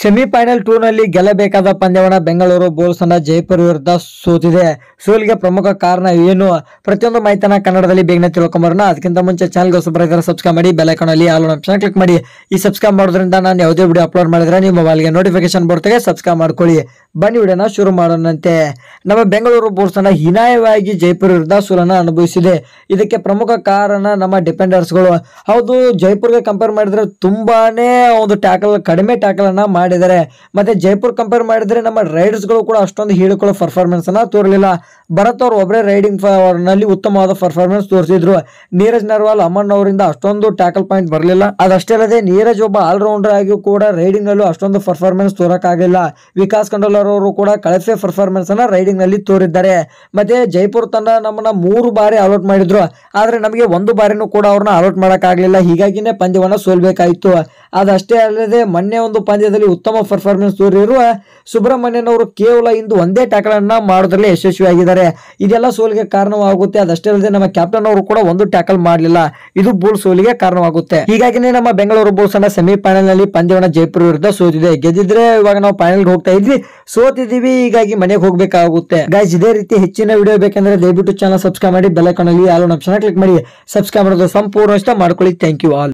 semifinal ಟೂರ್ನಲ್ಲಿ ಗೆಲ್ಲಬೇಕಾದ ಪಂದ್ಯವನ್ನ ಬೆಂಗಳೂರು ಬುಲ್ಸ್ ಅನ್ನ ಜೈಪುರ್ ವಿರುದ್ಧ ಸೋತಿದೆ ಸೋಲಿಗೆ ಪ್ರಮುಖ ಕಾರಣ ಏನು ಪ್ರತಿಯೊಂದು ಮಾಹಿತಿನ ಕನ್ನಡದಲ್ಲಿ ಬೇಗನೆ ತಿಳ್ಕೊಂಬರೋಣ ಅದಕ್ಕಿಂತ ಮುಂಚೆ ಚಾನಲ್ಗೆ ಹೊಸಬರಾಗಿರೋ ಸಬ್ಸ್ಕ್ರೈಬ್ ಮಾಡಿ ಅಲ್ಲಿ ಆಲ್ ಆಪ್ಷನ್ ಕ್ಲಿಕ್ ಮಾಡಿ ಈ ಸಬ್ಸ್ಕ್ರೈಬ್ ಮಾಡೋದ್ರಿಂದ ನಾನು ಯಾವುದೇ ವಿಡಿಯೋ ಅಪ್ಲೋಡ್ ಮಾಡಿದ್ರೆ ನಿಮ್ಮ ಮೊಬೈಲ್ಗೆ ನೋಟಿಫಿಕೇಶನ್ ಬರ್ತದೆ ಸಬ್ಸ್ಕ್ರೈಬ್ ಮಾಡ್ಕೊಳ್ಳಿ ಬನ್ನಿ ವಿಡಿಯೋನ ಶುರು ಮಾಡೋಣಂತೆ ನಮ್ಮ ಬೆಂಗಳೂರು ಬೋಲ್ಸ್ ಅನ್ನ ಹೀನಾಯವಾಗಿ ಜೈಪುರ್ ವಿರುದ್ಧ ಸೋಲನ್ನ ಅನುಭವಿಸಿದೆ ಇದಕ್ಕೆ ಪ್ರಮುಖ ಕಾರಣ ನಮ್ಮ ಗಳು ಹೌದು ಜೈಪುರ್ಗೆ ಕಂಪೇರ್ ಮಾಡಿದ್ರೆ ತುಂಬಾನೇ ಒಂದು ಟ್ಯಾಕಲ್ ಕಡಿಮೆ ಟ್ಯಾಕಲನ್ನು ಮಾಡಿದರೆ ಮತ್ತೆ ಜೈಪುರ್ ಕಂಪೇರ್ ಮಾಡಿದರೆ ನಮ್ಮ ರೈಡರ್ಸ್ಗಳು ಕೂಡ ಅಷ್ಟೊಂದು ಪರ್ಫಾರ್ಮೆನ್ಸ್ ಅನ್ನ ತೋರಲಿಲ್ಲ ಭರತ್ ಅವರು ಒಬ್ಬರೇ ರೈಡಿಂಗ್ ನಲ್ಲಿ ಉತ್ತಮವಾದ ಪರ್ಫಾರ್ಮೆನ್ಸ್ ತೋರಿಸಿದ್ರು ನೀರಜ್ ನರ್ವಾಲ್ ಅಮನ್ ಅವರಿಂದ ಅಷ್ಟೊಂದು ಟ್ಯಾಕಲ್ ಪಾಯಿಂಟ್ ಬರಲಿಲ್ಲ ಅದಷ್ಟೇ ಅಲ್ಲದೆ ನೀರಜ್ ಒಬ್ಬ ಆಲ್ರೌಂಡರ್ ಆಗಿ ಕೂಡ ರೈಡಿಂಗ್ ನಲ್ಲೂ ಅಷ್ಟೊಂದು ಪರ್ಫಾರ್ಮೆನ್ಸ್ ತೋರೋಕ್ಕಾಗಿಲ್ಲ ವಿಕಾಸ್ ಕಂಡೋಲರ್ ಅವರು ಕೂಡ ಕಳಸೆ ರೈಡಿಂಗ್ ನಲ್ಲಿ ತೋರಿದ್ದಾರೆ ಮತ್ತೆ ಜೈಪುರ್ ತಂಡ ನಮ್ಮನ್ನ ಮೂರು ಬಾರಿ ಅಲೌಟ್ ಮಾಡಿದ್ರು ಆದ್ರೆ ನಮಗೆ ಒಂದು ಬಾರಿನೂ ಕೂಡ ಅವ್ರನ್ನ ಅಲೌಟ್ ಮಾಡೋಕ್ಕಾಗಲಿಲ್ಲ ಹೀಗಾಗಿನೇ ಪಂದ್ಯವನ್ನು ಸೋಲ್ಬೇಕಾಯಿತು ಅದಷ್ಟೇ ಅಲ್ಲದೆ ಮೊನ್ನೆ ಒಂದು ಪಂದ್ಯದಲ್ಲಿ ಉತ್ತಮ ಪರ್ಫಾರ್ಮೆನ್ಸ್ ತೋರಿರುವ ಸುಬ್ರಹ್ಮಣ್ಯನ್ ಅವರು ಕೇವಲ ಇಂದು ಒಂದೇ ಟ್ಯಾಕಲ್ ಅನ್ನ ಮಾಡೋದ್ರಲ್ಲಿ ಯಶಸ್ವಿಯಾಗಿದ್ದಾರೆ ಇದೆಲ್ಲ ಸೋಲಿಗೆ ಕಾರಣವಾಗುತ್ತೆ ಅದಷ್ಟೇ ಅಲ್ಲದೆ ನಮ್ಮ ಕ್ಯಾಪ್ಟನ್ ಅವರು ಕೂಡ ಒಂದು ಟ್ಯಾಕಲ್ ಮಾಡಲಿಲ್ಲ ಇದು ಬುಲ್ ಸೋಲಿಗೆ ಕಾರಣವಾಗುತ್ತೆ ಹೀಗಾಗಿನೇ ನಮ್ಮ ಬೆಂಗಳೂರು ಬೋಲ್ಸ್ ಅನ್ನ ಸೆಮಿಫೈನಲ್ ನಲ್ಲಿ ಪಂದ್ಯವನ್ನ ಜೈಪುರ ವಿರುದ್ಧ ಸೋತಿದೆ ಗೆದ್ದಿದ್ರೆ ಇವಾಗ ನಾವು ಫೈನಲ್ ಹೋಗ್ತಾ ಇದ್ವಿ ಸೋತಿದೀವಿ ಹೀಗಾಗಿ ಮನೆಗೆ ಹೋಗ್ಬೇಕಾಗುತ್ತೆ ಗಾಯ್ಸ್ ಇದೇ ರೀತಿ ಹೆಚ್ಚಿನ ವಿಡಿಯೋ ಬೇಕಂದ್ರೆ ದಯವಿಟ್ಟು ಚಾನಲ್ ಸಬ್ಸ್ಕ್ರೈಬ್ ಮಾಡಿ ಐಕಾನ್ ಅಲ್ಲಿ ಆಲ್ ಆಪ್ಷನ್ ಕ್ಲಿಕ್ ಮಾಡಿ ಸಬ್ಸ್ಕ್ರೈಬ್ ಮಾಡೋದು ಸಂಪೂರ್ಣ ಇಷ್ಟ ಮಾಡ್ಕೊಳ್ಳಿ ಥ್ಯಾಂಕ್ ಯು ಆಲ್